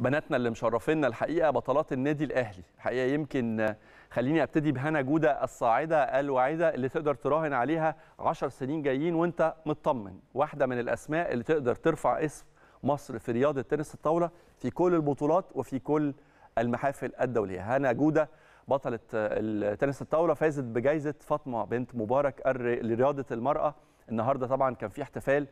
بناتنا اللي مشرفينا الحقيقه بطلات النادي الاهلي الحقيقه يمكن خليني ابتدي بهنا جوده الصاعده الواعده اللي تقدر تراهن عليها 10 سنين جايين وانت مطمن واحده من الاسماء اللي تقدر ترفع اسم مصر في رياضه تنس الطاوله في كل البطولات وفي كل المحافل الدوليه هنا جوده بطله التنس الطاوله فازت بجائزه فاطمه بنت مبارك لرياضه المراه النهارده طبعا كان في احتفال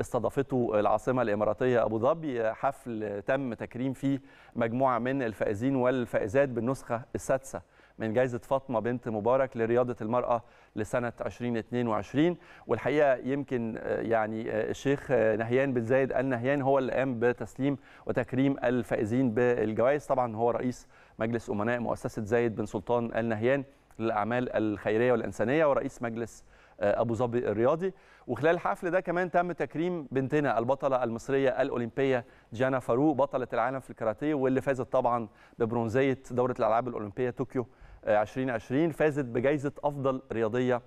استضافته العاصمة الإماراتية أبو ظبي حفل تم تكريم فيه مجموعة من الفائزين والفائزات بالنسخة السادسة من جائزة فاطمة بنت مبارك لرياضة المرأة لسنة 2022 والحقيقة يمكن يعني الشيخ نهيان بن زايد النهيان نهيان هو اللي قام بتسليم وتكريم الفائزين بالجوائز طبعا هو رئيس مجلس أمناء مؤسسة زايد بن سلطان النهيان للأعمال الخيرية والإنسانية ورئيس مجلس ابو ظبي الرياضي وخلال الحفل ده كمان تم تكريم بنتنا البطله المصريه الاولمبيه جانا فاروق بطله العالم في الكاراتيه واللي فازت طبعا ببرونزيه دوره الالعاب الاولمبيه طوكيو 2020 آه، فازت بجائزه افضل رياضيه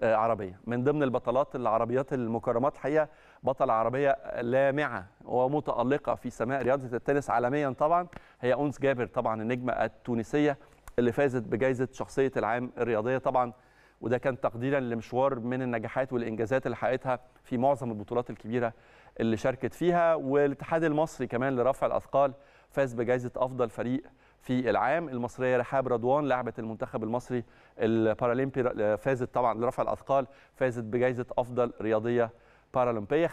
آه، عربيه من ضمن البطلات العربيات المكرمات حقيقه بطله عربيه لامعه ومتالقه في سماء رياضه التنس عالميا طبعا هي انس جابر طبعا النجمه التونسيه اللي فازت بجائزه شخصيه العام الرياضيه طبعا وده كان تقديرا لمشوار من النجاحات والانجازات اللي حققتها في معظم البطولات الكبيره اللي شاركت فيها والاتحاد المصري كمان لرفع الاثقال فاز بجائزه افضل فريق في العام المصريه رحاب رضوان لعبه المنتخب المصري البارالمبي فازت طبعا لرفع الاثقال فازت بجائزه افضل رياضيه بارالمبيه